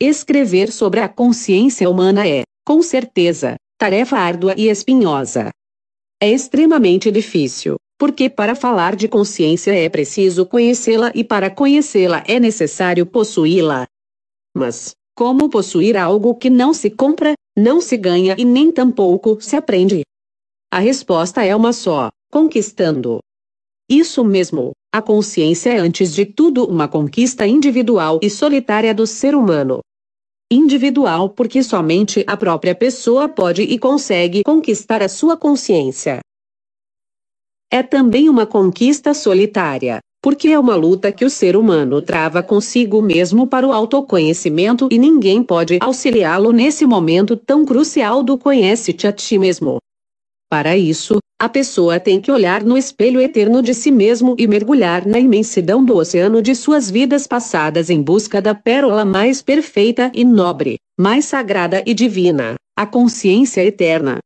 Escrever sobre a consciência humana é, com certeza, tarefa árdua e espinhosa. É extremamente difícil, porque para falar de consciência é preciso conhecê-la e para conhecê-la é necessário possuí-la. Mas, como possuir algo que não se compra, não se ganha e nem tampouco se aprende? A resposta é uma só: conquistando. Isso mesmo, a consciência é antes de tudo uma conquista individual e solitária do ser humano individual porque somente a própria pessoa pode e consegue conquistar a sua consciência. É também uma conquista solitária, porque é uma luta que o ser humano trava consigo mesmo para o autoconhecimento e ninguém pode auxiliá-lo nesse momento tão crucial do conhece-te a ti mesmo. Para isso, a pessoa tem que olhar no espelho eterno de si mesmo e mergulhar na imensidão do oceano de suas vidas passadas em busca da pérola mais perfeita e nobre, mais sagrada e divina, a consciência eterna.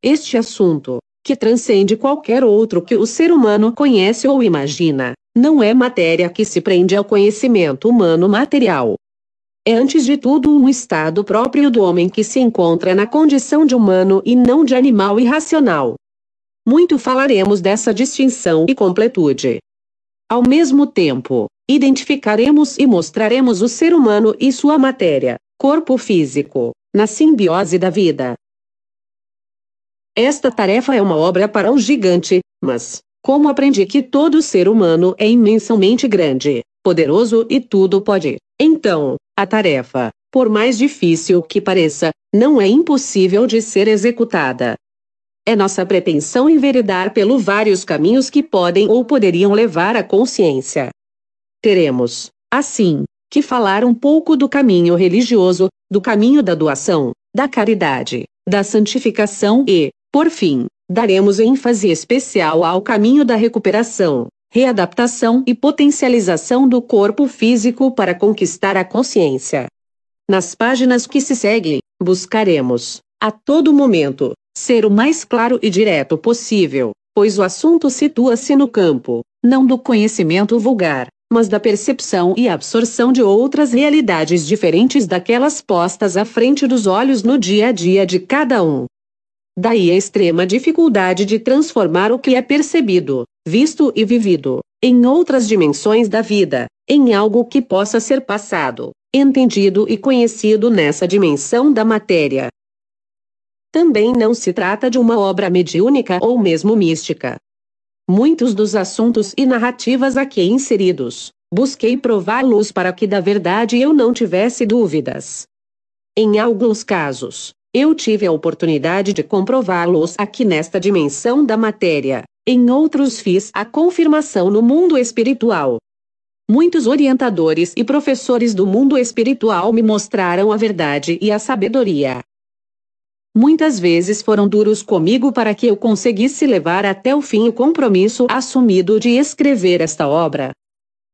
Este assunto, que transcende qualquer outro que o ser humano conhece ou imagina, não é matéria que se prende ao conhecimento humano material, é antes de tudo um estado próprio do homem que se encontra na condição de humano e não de animal irracional. Muito falaremos dessa distinção e completude. Ao mesmo tempo, identificaremos e mostraremos o ser humano e sua matéria, corpo físico, na simbiose da vida. Esta tarefa é uma obra para um gigante, mas, como aprendi que todo ser humano é imensamente grande, poderoso e tudo pode. Então, a tarefa, por mais difícil que pareça, não é impossível de ser executada. É nossa pretensão enveredar pelo vários caminhos que podem ou poderiam levar à consciência. Teremos, assim, que falar um pouco do caminho religioso, do caminho da doação, da caridade, da santificação e, por fim, daremos ênfase especial ao caminho da recuperação, readaptação e potencialização do corpo físico para conquistar a consciência. Nas páginas que se seguem, buscaremos, a todo momento, ser o mais claro e direto possível, pois o assunto situa-se no campo, não do conhecimento vulgar, mas da percepção e absorção de outras realidades diferentes daquelas postas à frente dos olhos no dia a dia de cada um. Daí a extrema dificuldade de transformar o que é percebido, visto e vivido, em outras dimensões da vida, em algo que possa ser passado, entendido e conhecido nessa dimensão da matéria. Também não se trata de uma obra mediúnica ou mesmo mística. Muitos dos assuntos e narrativas aqui inseridos, busquei prová-los para que da verdade eu não tivesse dúvidas. Em alguns casos, eu tive a oportunidade de comprová-los aqui nesta dimensão da matéria, em outros fiz a confirmação no mundo espiritual. Muitos orientadores e professores do mundo espiritual me mostraram a verdade e a sabedoria. Muitas vezes foram duros comigo para que eu conseguisse levar até o fim o compromisso assumido de escrever esta obra.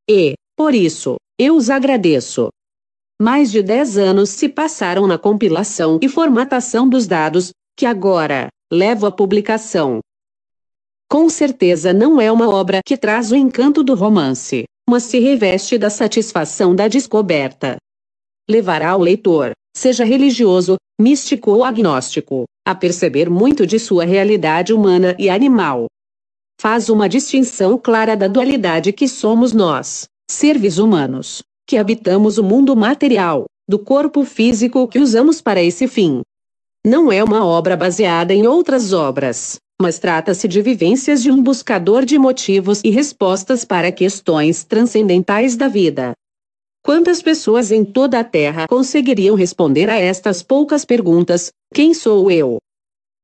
E, por isso, eu os agradeço. Mais de 10 anos se passaram na compilação e formatação dos dados, que agora levo à publicação. Com certeza não é uma obra que traz o encanto do romance, mas se reveste da satisfação da descoberta. Levará o leitor, seja religioso, místico ou agnóstico, a perceber muito de sua realidade humana e animal. Faz uma distinção clara da dualidade que somos nós, seres humanos, que habitamos o mundo material, do corpo físico que usamos para esse fim. Não é uma obra baseada em outras obras, mas trata-se de vivências de um buscador de motivos e respostas para questões transcendentais da vida. Quantas pessoas em toda a Terra conseguiriam responder a estas poucas perguntas: quem sou eu?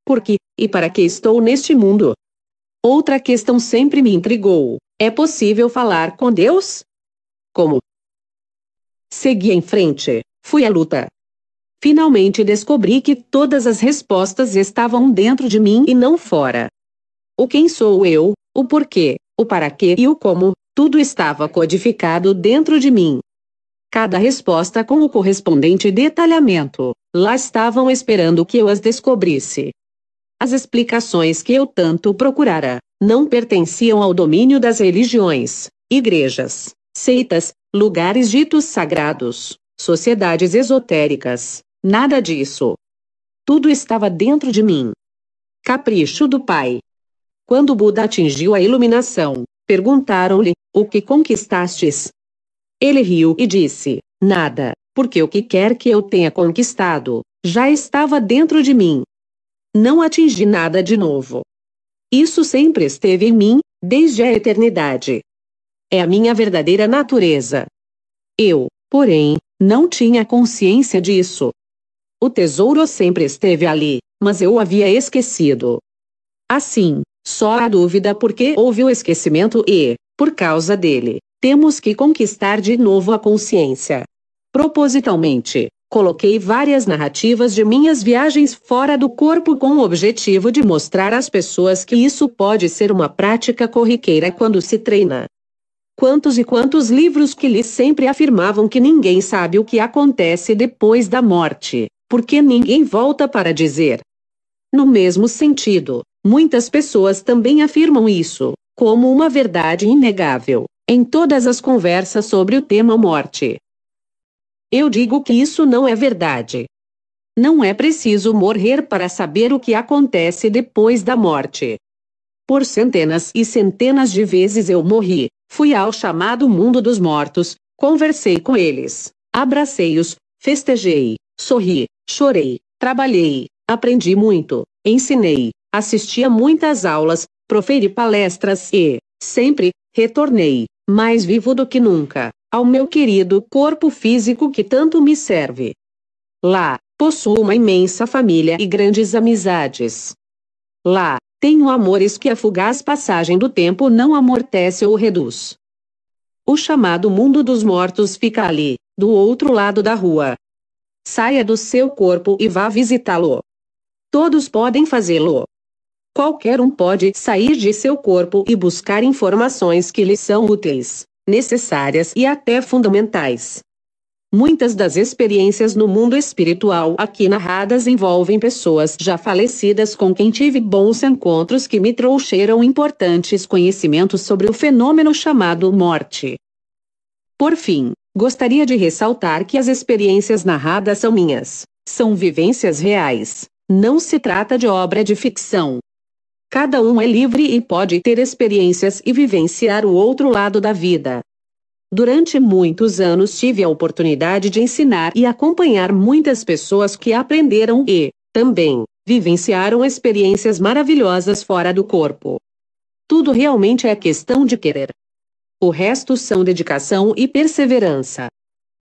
Por que e para que estou neste mundo? Outra questão sempre me intrigou: é possível falar com Deus? Como? Segui em frente, fui à luta. Finalmente descobri que todas as respostas estavam dentro de mim e não fora. O quem sou eu, o porquê, o para quê e o como, tudo estava codificado dentro de mim. Cada resposta com o correspondente detalhamento, lá estavam esperando que eu as descobrisse. As explicações que eu tanto procurara não pertenciam ao domínio das religiões, igrejas, seitas, lugares ditos sagrados, sociedades esotéricas, nada disso. Tudo estava dentro de mim. Capricho do Pai. Quando Buda atingiu a iluminação, perguntaram-lhe: O que conquistastes? Ele riu e disse: Nada, porque o que quer que eu tenha conquistado, já estava dentro de mim. Não atingi nada de novo. Isso sempre esteve em mim, desde a eternidade. É a minha verdadeira natureza. Eu, porém, não tinha consciência disso. O tesouro sempre esteve ali, mas eu o havia esquecido. Assim, só há dúvida porque houve o esquecimento e, por causa dele, temos que conquistar de novo a consciência. Propositalmente, coloquei várias narrativas de minhas viagens fora do corpo com o objetivo de mostrar às pessoas que isso pode ser uma prática corriqueira quando se treina quantos e quantos livros que lhe sempre afirmavam que ninguém sabe o que acontece depois da morte, porque ninguém volta para dizer. No mesmo sentido, muitas pessoas também afirmam isso, como uma verdade inegável, em todas as conversas sobre o tema morte. Eu digo que isso não é verdade. Não é preciso morrer para saber o que acontece depois da morte. Por centenas e centenas de vezes eu morri, Fui ao chamado mundo dos mortos, conversei com eles, abracei-os, festejei, sorri, chorei, trabalhei, aprendi muito, ensinei, assisti a muitas aulas, proferi palestras e, sempre, retornei, mais vivo do que nunca, ao meu querido corpo físico que tanto me serve. Lá, possuo uma imensa família e grandes amizades. Lá, tenho amores que a é fugaz passagem do tempo não amortece ou reduz. O chamado mundo dos mortos fica ali, do outro lado da rua. Saia do seu corpo e vá visitá-lo. Todos podem fazê-lo. Qualquer um pode sair de seu corpo e buscar informações que lhe são úteis, necessárias e até fundamentais. Muitas das experiências no mundo espiritual aqui narradas envolvem pessoas já falecidas com quem tive bons encontros que me trouxeram importantes conhecimentos sobre o fenômeno chamado morte. Por fim, gostaria de ressaltar que as experiências narradas são minhas, são vivências reais, não se trata de obra de ficção. Cada um é livre e pode ter experiências e vivenciar o outro lado da vida. Durante muitos anos tive a oportunidade de ensinar e acompanhar muitas pessoas que aprenderam e, também, vivenciaram experiências maravilhosas fora do corpo. Tudo realmente é questão de querer. O resto são dedicação e perseverança.